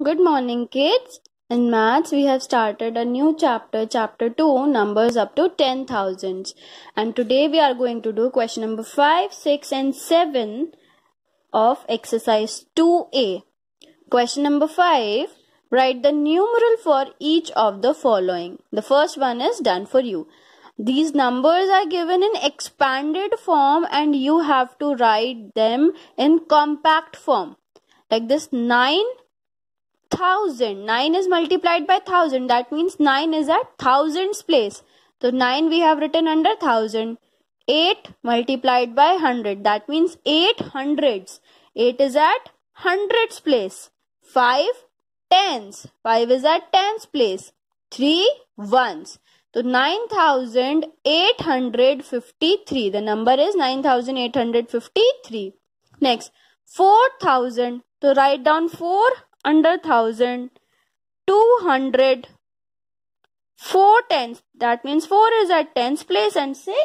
Good morning, kids. In maths, we have started a new chapter, chapter 2, numbers up to 10,000. And today we are going to do question number 5, 6 and 7 of exercise 2a. Question number 5, write the numeral for each of the following. The first one is done for you. These numbers are given in expanded form and you have to write them in compact form. Like this 9 thousand. Nine is multiplied by thousand. That means nine is at thousands place. So nine we have written under thousand. Eight multiplied by hundred. That means eight hundreds. Eight is at hundreds place. Five tens. Five is at tens place. Three ones. So 9853. The number is 9853. Next 4000. So write down 4 under thousand two hundred four tens. that means 4 is at tens place and six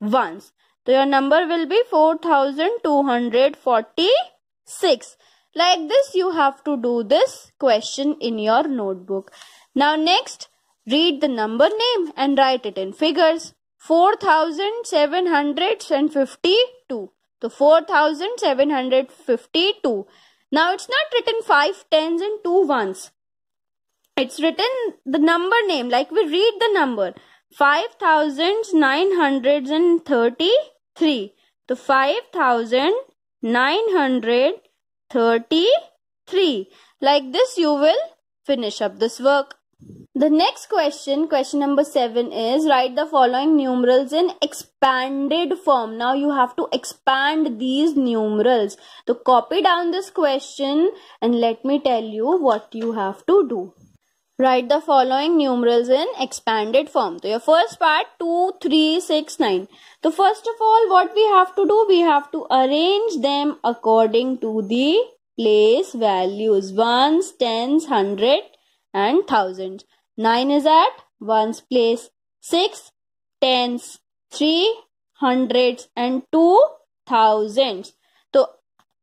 ones. so your number will be 4246 like this you have to do this question in your notebook now next read the number name and write it in figures 4752 so 4752 now it's not written 5 tens and 2 ones. It's written the number name like we read the number. 5933. So 5933. Like this you will finish up this work. The next question, question number 7 is write the following numerals in expanded form. Now you have to expand these numerals. So copy down this question and let me tell you what you have to do. Write the following numerals in expanded form. So your first part 2, 3, 6, 9. So first of all what we have to do, we have to arrange them according to the place values. Ones, tens, hundred, and thousands. 9 is at 1's place. 6 tens, 3 hundreds and 2 thousands. So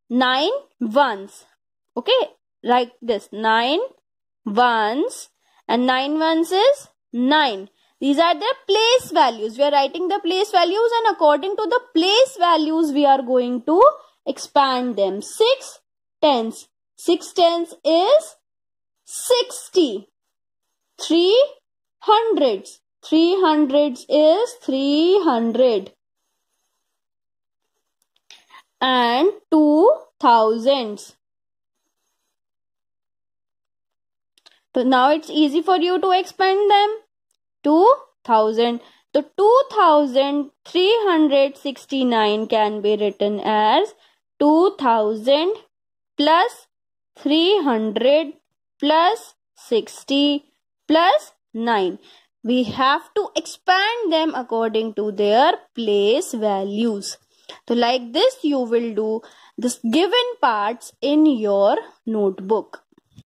9 ones. Okay, like this. 9 ones and 9 ones is 9. These are the place values. We are writing the place values and according to the place values we are going to expand them. 6 tens. 6 tens is sixty. Three hundreds. Three hundreds is three hundred. And two thousands. But now it's easy for you to expand them. Two thousand. The two thousand three hundred sixty nine can be written as two thousand plus three hundred plus 60 plus 9. We have to expand them according to their place values. So like this you will do this given parts in your notebook.